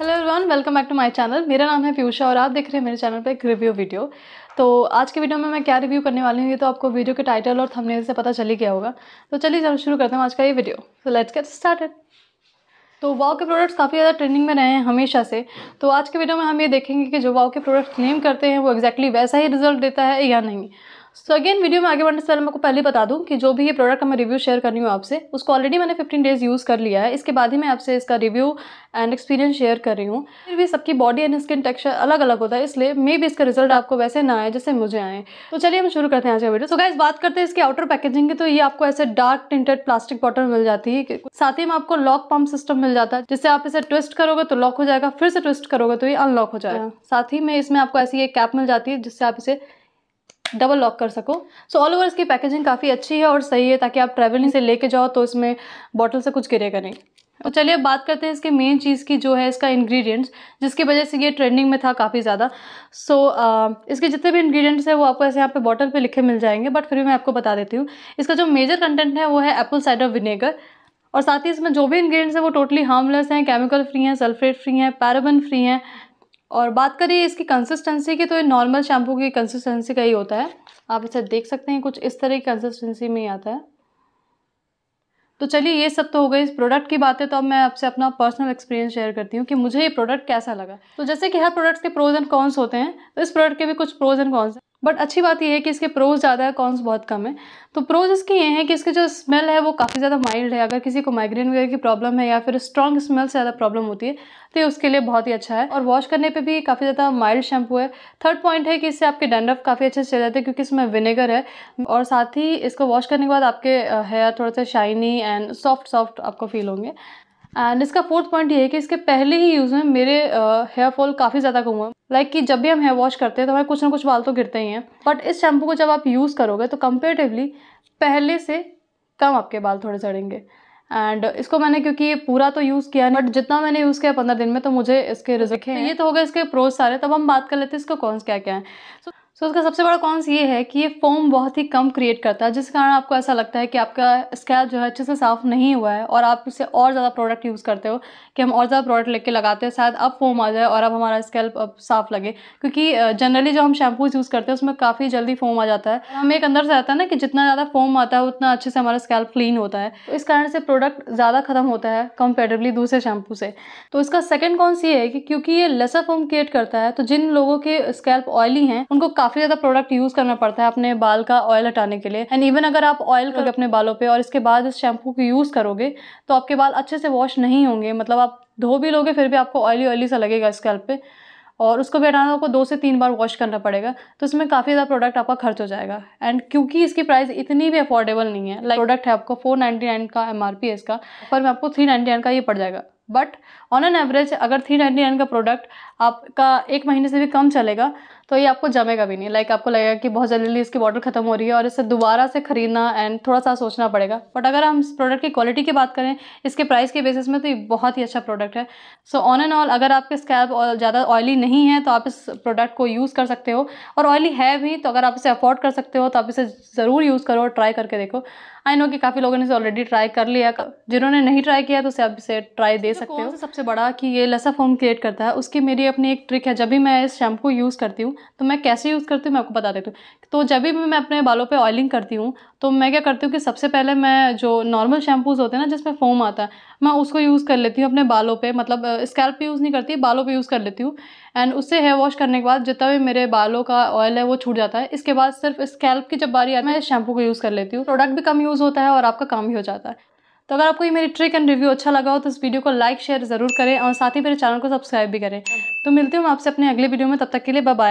Hello everyone welcome back to my channel मेरा नाम है पीयूषा और आप देख रहे हैं मेरे चैनल पर एक रिव्यू वीडियो तो आज के वीडियो में मैं क्या रिव्यू करने वाली हूँ ये तो आपको वीडियो के टाइटल और थंबनेल से पता चल ही गया होगा तो चलिए जब शुरू करते हैं आज का ये video so let's get started तो वाव के प्रोडक्ट्स काफ़ी ज़्यादा ट्रेंडिंग में रहे हैं हमेशा से तो आज के वीडियो में हम ये देखेंगे कि जो वाव के प्रोडक्ट्स क्लेम करते हैं वो एक्जैक्टली exactly वैसा ही रिजल्ट देता है या नहीं सो अगेन वीडियो में आगे बढ़ने से पहले मैं आपको पहले बता दूं कि जो भी ये प्रोडक्ट मैं रिव्यू शेयर करनी हूँ आपसे उसको ऑलरेडी मैंने 15 डेज़ यूज़ कर लिया है इसके बाद ही मैं आपसे इसका रिव्यू एंड एक्सपीरियंस शेयर कर रही हूँ फिर भी सबकी बॉडी एंड स्किन टेक्चर अलग अलग होता है इसलिए मे भी इसका रिजल्ट आपको वैसे ना आए जैसे मुझे आए तो चलिए हम शुरू करते हैं आज का वीडियो सो गाइज बात करते हैं इसके आउटर पैकेजिंग की तो ये आपको ऐसे डार्क टिंटेड प्लास्टिक बॉटल मिल जाती है साथ ही में आपको लॉक पम्प सिस्टम मिल जाता है जिससे आप इसे ट्विस्ट करोगे तो लॉक हो जाएगा फिर से ट्विस्ट करोगे तो ये अनलॉक हो जाएगा साथ ही में इसमें आपको ऐसी एक कैप मिल जाती है जिससे आप इसे डबल लॉक कर सको सो ऑल ओवर इसकी पैकेजिंग काफ़ी अच्छी है और सही है ताकि आप ट्रैवलिंग से लेके जाओ तो इसमें बॉटल से कुछ गिरेगा नहीं तो चलिए अब बात करते हैं इसके मेन चीज़ की जो है इसका इंग्रेडिएंट्स जिसकी वजह से ये ट्रेंडिंग में था काफ़ी ज़्यादा सो so, uh, इसके जितने भी इंग्रेडिएंट्स हैं वो आपको ऐसे यहाँ पे बॉटल पे लिखे मिल जाएंगे बट फिर भी मैं आपको बता देती हूँ इसका जो मेजर कंटेंट है वो है एप्पल साइडर विनेगर और साथ ही इसमें जो भी इंग्रेडिएंट्स हैं वो टोटली हार्मलेस हैं केमिकल फ्री हैं सल्फेट फ्री हैं पैराबन फ्री हैं और बात करें इसकी कंसिस्टेंसी की तो ये नॉर्मल शैम्पू की कंसिस्टेंसी का ही होता है आप इसे देख सकते हैं कुछ इस तरह की कंसिस्टेंसी में ही आता है तो चलिए ये सब तो हो गई इस प्रोडक्ट की बातें तो अब मैं आपसे अपना पर्सनल एक्सपीरियंस शेयर करती हूँ कि मुझे ये प्रोडक्ट कैसा लगा तो जैसे कि हर प्रोडक्ट के प्रोज एंड कॉन्स होते हैं तो इस प्रोडक्ट के भी कुछ प्रोज एंड कॉन्स बट अच्छी बात यह है कि इसके प्रोज ज़्यादा है कॉन्स बहुत कम है तो प्रोज इसके ये हैं कि इसके जो स्मेल है वो काफ़ी ज़्यादा माइल्ड है अगर किसी को माइग्रेन वगैरह की प्रॉब्लम है या फिर स्ट्रॉन्ग स्मेल से ज़्यादा प्रॉब्लम होती है तो ये उसके लिए बहुत ही अच्छा है और वॉश करने पे भी काफ़ी ज़्यादा माइल्ड शैम्पू है थर्ड पॉइंट है कि इससे आपके डैंडफ काफ़ी अच्छे से चले जाते हैं क्योंकि इसमें विनेगर है और साथ ही इसको वॉश करने के बाद आपके हेयर थोड़े से शाइनी एंड सॉफ्ट सॉफ्ट आपको फील होंगे एंड इसका फोर्थ पॉइंट ये है कि इसके पहले ही यूज़ में मेरे हेयर uh, फॉल काफ़ी ज़्यादा कम हुआ लाइक like कि जब भी हम हेयर वॉश करते हैं तो हमारे कुछ ना कुछ बाल तो गिरते ही हैं बट इस शैम्पू को जब आप यूज़ करोगे तो कंपेरेटिवली पहले से कम आपके बाल थोड़े झड़ेंगे एंड इसको मैंने क्योंकि ये पूरा तो यूज़ किया नहीं बट जितना मैंने यूज़ किया पंद्रह दिन में तो मुझे इसके रिजल्ट ये तो हो गए इसके प्रोज सारे तब हम बात कर लेते हैं इसका कौन क्या क्या है सो so, सो उसका इसका सबसे बड़ा कॉन्स ये है कि ये फोम बहुत ही कम क्रिएट करता है जिस कारण आपको ऐसा लगता है कि आपका स्कैल्प जो है अच्छे से साफ़ नहीं हुआ है और आप इससे और ज़्यादा प्रोडक्ट यूज़ करते हो कि हम और ज़्यादा प्रोडक्ट लेके लगाते हैं शायद अब फोम आ जाए और अब हमारा स्कैल्प अब साफ़ लगे क्योंकि जनरली जो हम शैम्पूज यूज़ करते हैं उसमें काफ़ी जल्दी फोम आ जाता है हमें एक अंदर से आता है ना कि जितना ज़्यादा फोम आता है उतना अच्छे से हमारा स्कैल्प क्लीन होता है तो इस कारण से प्रोडक्ट ज़्यादा ख़त्म होता है कंपेरेटिवली दूसरे शैम्पू से तो इसका सेकेंड कॉन्स ये है कि क्योंकि ये लेसर फोम क्रिएट करता है तो जिन लोगों के स्कैल्प ऑयली हैं उनको काफ़ी काफ़ी ज़्यादा प्रोडक्ट यूज़ करना पड़ता है अपने बाल का ऑयल हटाने के लिए एंड इवन अगर आप ऑयल हाँ। करोगे अपने बालों पर और इसके बाद इस शैम्पू को यूज़ करोगे तो आपके बाल अच्छे से वॉश नहीं होंगे मतलब आप धो भी लोगे फिर भी आपको ऑयली ऑयली सा लगेगा स्कैल्प पे और उसको भी हटाना आपको दो से तीन बार वॉश करना पड़ेगा तो इसमें काफ़ी ज़्यादा प्रोडक्ट आपका खर्च हो जाएगा एंड क्योंकि इसकी प्राइस इतनी भी अफोर्डेबल नहीं है लाइक like, प्रोडक्ट है आपको फोर नाइन का एम है इसका पर मैं आपको थ्री नाइन का ये पड़ जाएगा बट ऑन एन एवरेज अगर थ्री नाइन्टी नाइन का प्रोडक्ट आपका एक महीने से भी कम चलेगा तो ये आपको जमेगा भी नहीं लाइक like आपको लगेगा कि बहुत जल्दी इसकी बॉटल ख़त्म हो रही है और इसे दोबारा से खरीदना एंड थोड़ा सा सोचना पड़ेगा बट अगर हम इस प्रोडक्ट की क्वालिटी की बात करें इसके प्राइस के बेसिस में तो ये बहुत ही अच्छा प्रोडक्ट है सो ऑन एंड ऑल अगर आपके स्कैल्प ज़्यादा ऑयली नहीं है तो आप इस प्रोडक्ट को यूज़ कर सकते हो और ऑयली है भी तो अगर आप इसे अफोर्ड कर सकते हो तो आप इसे ज़रूर यूज़ करो और ट्राई करके देखो आई नो कि काफ़ी लोगों ने इसे ऑलरेडी ट्राई कर लिया जिन्होंने नहीं ट्राई किया तो उसे आप इसे ट्राई दे सकते हो सबसे बड़ा कि ये लसा फॉर्म क्रिएट करता है उसकी मेरी अपनी एक ट्रिक है जब भी मैं इस शैम्पू यूज़ करती हूँ तो मैं कैसे यूज़ करती हूँ मैं आपको बता देती हूँ तो जब भी मैं अपने बालों पे ऑयलिंग करती हूँ तो मैं क्या करती हूँ कि सबसे पहले मैं जो नॉर्मल शैम्पूज़ होते हैं ना जिसमें फोम आता है मैं उसको यूज़ कर लेती हूँ अपने बालों पे मतलब स्कैल्प पे यूज़ नहीं करती बालों पे यूज़ कर लेती हूँ एंड उससे हेयर वॉश करने के बाद जितना भी मेरे बालों का ऑयल है वो छूट जाता है इसके बाद सिर्फ स्कैल्प की जब बारी आती है मैं शैम्पू को यूज़ कर लेती हूँ प्रोडक्ट भी कम यूज़ होता है और आपका काम भी हो जाता है तो अगर आपको ये मेरी ट्रिक एंड रिव्यू अच्छा लगा हो तो इस वीडियो को लाइक शेयर ज़रूर करें और साथ ही मेरे चैनल को सब्सक्राइब भी करें तो मिलती हूँ आपसे अपने अगले वीडियो में तब तक के लिए बाय